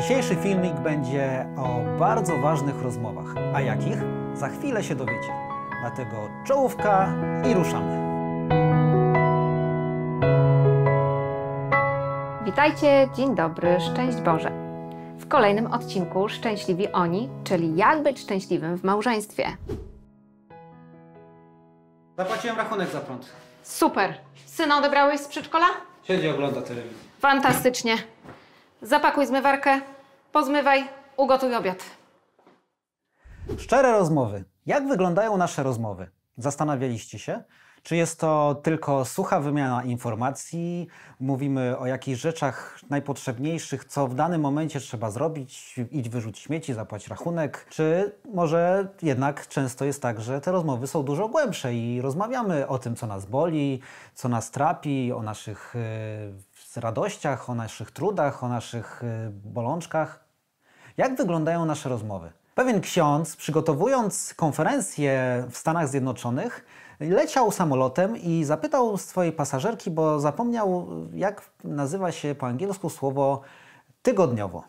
Dzisiejszy filmik będzie o bardzo ważnych rozmowach. A jakich? Za chwilę się dowiecie. Dlatego czołówka i ruszamy. Witajcie, dzień dobry, szczęść Boże. W kolejnym odcinku Szczęśliwi Oni, czyli jak być szczęśliwym w małżeństwie. Zapłaciłem rachunek za prąd. Super. Syna odebrałeś z przedszkola? Siedzi ogląda telewizję. Fantastycznie zapakuj zmywarkę, pozmywaj, ugotuj obiad. Szczere rozmowy. Jak wyglądają nasze rozmowy? Zastanawialiście się? Czy jest to tylko sucha wymiana informacji? Mówimy o jakichś rzeczach najpotrzebniejszych, co w danym momencie trzeba zrobić, idź wyrzuć śmieci, zapłać rachunek? Czy może jednak często jest tak, że te rozmowy są dużo głębsze i rozmawiamy o tym, co nas boli, co nas trapi, o naszych yy, radościach, o naszych trudach, o naszych yy, bolączkach? Jak wyglądają nasze rozmowy? Pewien ksiądz, przygotowując konferencję w Stanach Zjednoczonych, Leciał samolotem i zapytał swojej pasażerki, bo zapomniał, jak nazywa się po angielsku słowo tygodniowo.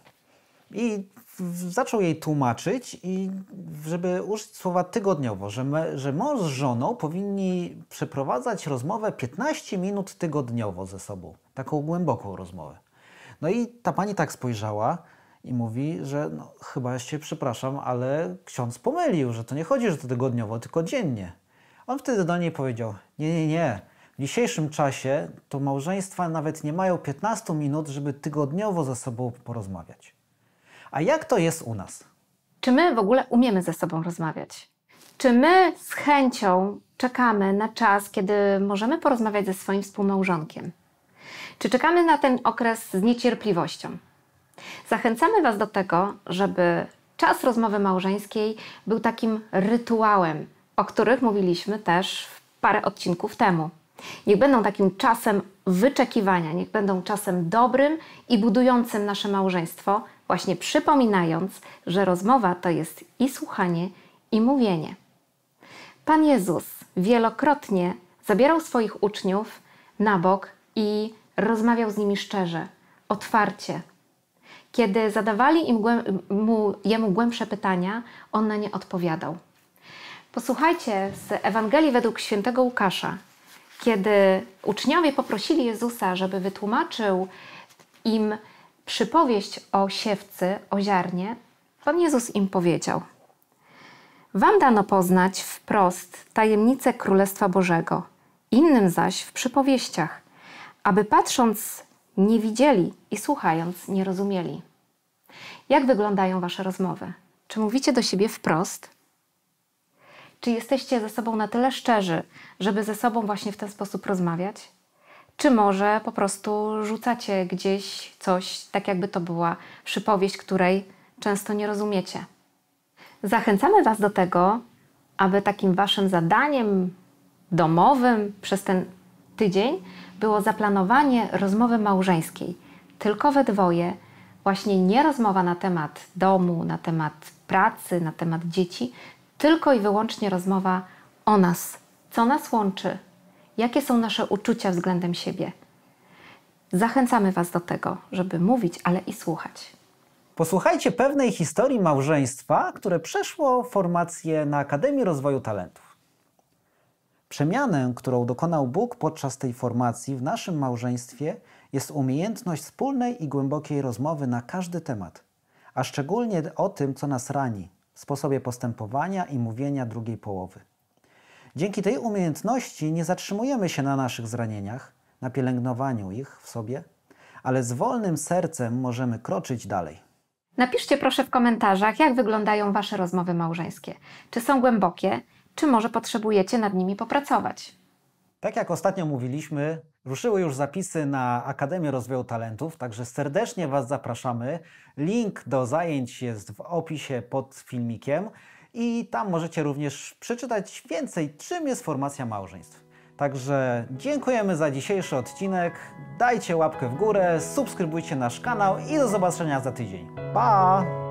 I zaczął jej tłumaczyć, i żeby użyć słowa tygodniowo, że, me, że mąż z żoną powinni przeprowadzać rozmowę 15 minut tygodniowo ze sobą, taką głęboką rozmowę. No i ta pani tak spojrzała i mówi, że no, chyba się przepraszam, ale ksiądz pomylił, że to nie chodzi, że to tygodniowo, tylko dziennie. On wtedy do niej powiedział: Nie, nie, nie. W dzisiejszym czasie to małżeństwa nawet nie mają 15 minut, żeby tygodniowo ze sobą porozmawiać. A jak to jest u nas? Czy my w ogóle umiemy ze sobą rozmawiać? Czy my z chęcią czekamy na czas, kiedy możemy porozmawiać ze swoim współmałżonkiem? Czy czekamy na ten okres z niecierpliwością? Zachęcamy Was do tego, żeby czas rozmowy małżeńskiej był takim rytuałem, o których mówiliśmy też parę odcinków temu. Niech będą takim czasem wyczekiwania, niech będą czasem dobrym i budującym nasze małżeństwo, właśnie przypominając, że rozmowa to jest i słuchanie, i mówienie. Pan Jezus wielokrotnie zabierał swoich uczniów na bok i rozmawiał z nimi szczerze, otwarcie. Kiedy zadawali im, mu, jemu głębsze pytania, on na nie odpowiadał. Posłuchajcie z Ewangelii według świętego Łukasza, kiedy uczniowie poprosili Jezusa, żeby wytłumaczył im przypowieść o siewcy, o ziarnie, Pan Jezus im powiedział: Wam dano poznać wprost tajemnicę Królestwa Bożego, innym zaś w przypowieściach, aby patrząc nie widzieli i słuchając nie rozumieli. Jak wyglądają Wasze rozmowy? Czy mówicie do siebie wprost? Czy jesteście ze sobą na tyle szczerzy, żeby ze sobą właśnie w ten sposób rozmawiać? Czy może po prostu rzucacie gdzieś coś, tak jakby to była przypowieść, której często nie rozumiecie? Zachęcamy Was do tego, aby takim Waszym zadaniem domowym przez ten tydzień było zaplanowanie rozmowy małżeńskiej, tylko we dwoje, właśnie nie rozmowa na temat domu, na temat pracy, na temat dzieci, tylko i wyłącznie rozmowa o nas, co nas łączy, jakie są nasze uczucia względem siebie. Zachęcamy Was do tego, żeby mówić, ale i słuchać. Posłuchajcie pewnej historii małżeństwa, które przeszło formację na Akademii Rozwoju Talentów. Przemianę, którą dokonał Bóg podczas tej formacji w naszym małżeństwie, jest umiejętność wspólnej i głębokiej rozmowy na każdy temat, a szczególnie o tym, co nas rani, sposobie postępowania i mówienia drugiej połowy. Dzięki tej umiejętności nie zatrzymujemy się na naszych zranieniach, na pielęgnowaniu ich w sobie, ale z wolnym sercem możemy kroczyć dalej. Napiszcie proszę w komentarzach, jak wyglądają Wasze rozmowy małżeńskie. Czy są głębokie, czy może potrzebujecie nad nimi popracować? Tak jak ostatnio mówiliśmy, ruszyły już zapisy na Akademię Rozwoju Talentów, także serdecznie Was zapraszamy. Link do zajęć jest w opisie pod filmikiem i tam możecie również przeczytać więcej, czym jest formacja małżeństw. Także dziękujemy za dzisiejszy odcinek. Dajcie łapkę w górę, subskrybujcie nasz kanał i do zobaczenia za tydzień. Pa!